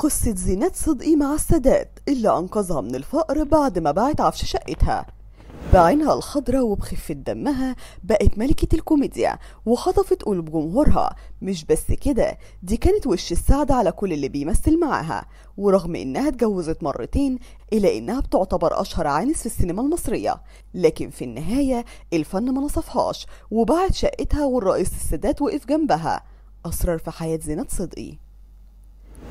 قصة زينات صدقي مع السادات اللي أنقذها من الفقر بعد ما باعت عفش شقتها بعينها الخضرة وبخفة دمها بقت ملكة الكوميديا وخطفت قلوب جمهورها مش بس كده دي كانت وش السعد على كل اللي بيمثل معاها ورغم انها اتجوزت مرتين الا انها بتعتبر اشهر عانس في السينما المصرية لكن في النهاية الفن ما نصفهاش وباعت شقتها والرئيس السادات وقف جنبها اسرار في حياة زينات صدقي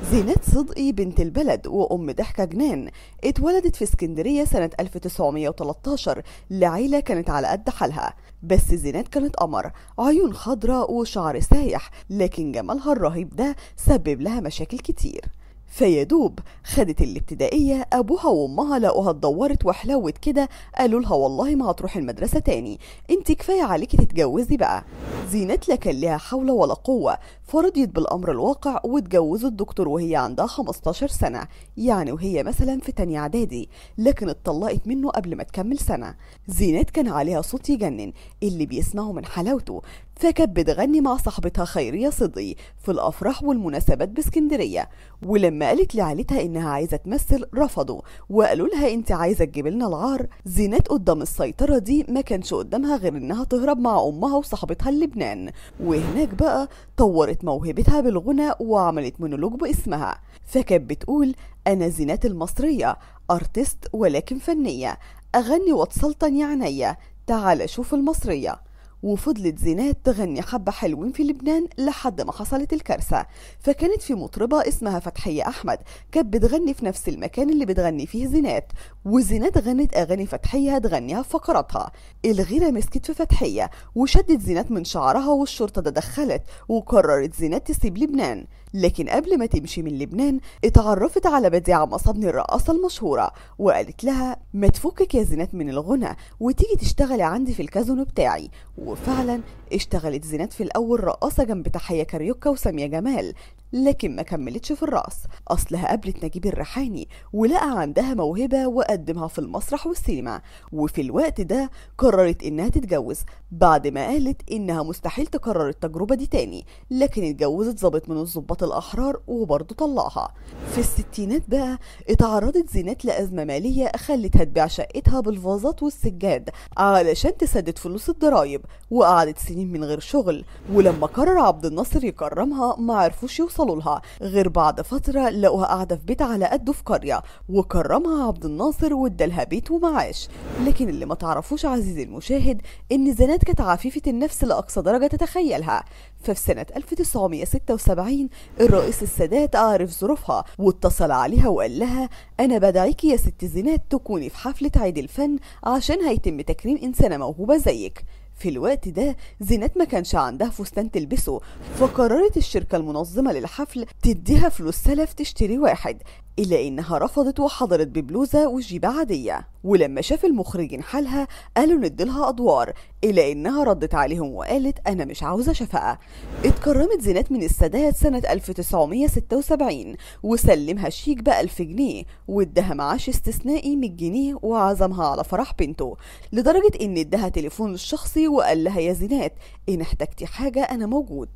زينات صدقي بنت البلد وأم ضحكة جنان اتولدت في اسكندرية سنة 1913 لعيلة كانت على قد حالها بس زينات كانت قمر عيون خضراء وشعر سايح لكن جمالها الرهيب ده سبب لها مشاكل كتير فيدوب خدت الابتدائية أبوها وأمها لقوها اتدورت وحلوت كده قالوا لها والله ما هتروح المدرسة تاني انت كفاية عليكي تتجوزي بقى زينات لك كان لها حول ولا قوة فرضيت بالأمر الواقع واتجوزت دكتور وهي عندها 15 سنة يعني وهي مثلا في تانية إعدادي لكن اتطلقت منه قبل ما تكمل سنة زينات كان عليها صوت يجنن اللي بيسمعه من حلاوته فكانت بتغني مع صاحبتها خيرية صدي في الأفراح والمناسبات باسكندرية ولما قالت لعيلتها إنها عايزة تمثل رفضوا وقالوا لها أنت عايزة تجيب لنا العار زينات قدام السيطرة دي ما كانش قدامها غير إنها تهرب مع أمها وصاحبتها لبنان وهناك بقى طورت موهبتها بالغنى وعملت مونولوج باسمها فكانت بتقول أنا زينات المصرية أرتست ولكن فنية أغني واتسلطن يا عينيا تعال شوف المصرية وفضلت زينات تغني حبة حلوين في لبنان لحد ما حصلت الكارثة فكانت في مطربة اسمها فتحية أحمد كانت بتغني في نفس المكان اللي بتغني فيه زينات وزينات غنت أغاني فتحية هتغنيها في فقراتها الغيرة مسكت في فتحية وشدت زينات من شعرها والشرطة تدخلت وقررت زينات تسيب لبنان لكن قبل ما تمشي من لبنان اتعرفت على بديعة مصابني الرقاصة المشهورة وقالت لها ما تفكك يا زينات من الغنى وتيجي تشتغلي عندي في الكازونو بتاعي وفعلا اشتغلت زينات في الأول رقاصة جنب تحية كاريوكا وسامية جمال لكن ما كملتش في الرقص أصلها قابلت نجيب الريحاني ولقى عندها موهبة وقدمها في المسرح والسينما وفي الوقت ده قررت إنها تتجوز بعد ما قالت إنها مستحيل تكرر التجربة دي تاني لكن اتجوزت ظابط من الظباط الأحرار وبرضه طلقها في الستينات بقى اتعرضت زينات لأزمة مالية خلتها تبيع شقتها بالفازات والسجاد علشان تسدد فلوس الضرايب وقعدت سنين من غير شغل ولما قرر عبد الناصر يكرمها ما عرفوش يوصل وصلوا لها غير بعد فترة لقوها قاعدة في بيت على قده في قرية وكرمها عبد الناصر وادالها بيت ومعاش لكن اللي ما تعرفوش عزيزي المشاهد ان زينات كانت عفيفة النفس لأقصى درجة تتخيلها ففي سنة 1976 الرئيس السادات عرف ظروفها واتصل عليها وقال لها أنا بدعيك يا ست زينات تكوني في حفلة عيد الفن عشان هيتم تكريم إنسانة موهوبة زيك في الوقت ده زينات ما كانش عندها فستان تلبسه فقررت الشركة المنظمة للحفل تديها فلوس سلف تشتري واحد إلا إنها رفضت وحضرت ببلوزة وجيبة عادية ولما شاف المخرجين حالها قالوا نديلها أدوار إلا إنها ردت عليهم وقالت أنا مش عاوزة شفقة اتكرمت زينات من السادات سنة 1976 وسلمها الشيك بألف جنيه وادها معاش استثنائي من جنيه وعزمها على فرح بنته لدرجة إن ادها تليفون الشخصي وقال لها يا زينات إن احتجتي حاجة أنا موجود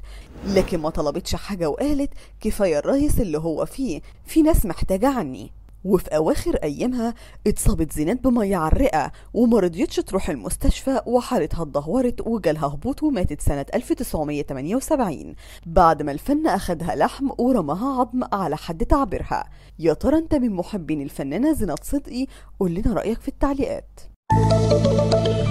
لكن ما طلبتش حاجة وقالت كفاية الريس اللي هو فيه في ناس محتاجة محتاجة عني وفي أواخر أيامها اتصابت زينات بمية عرقة ومرضيتش تروح المستشفى وحالتها اتدهورت وجالها هبوط وماتت سنة 1978 بعد ما الفن أخدها لحم ورماها عظم على حد تعبيرها يا ترى أنت من محبين الفنانة زينات صدقي قول لنا رأيك في التعليقات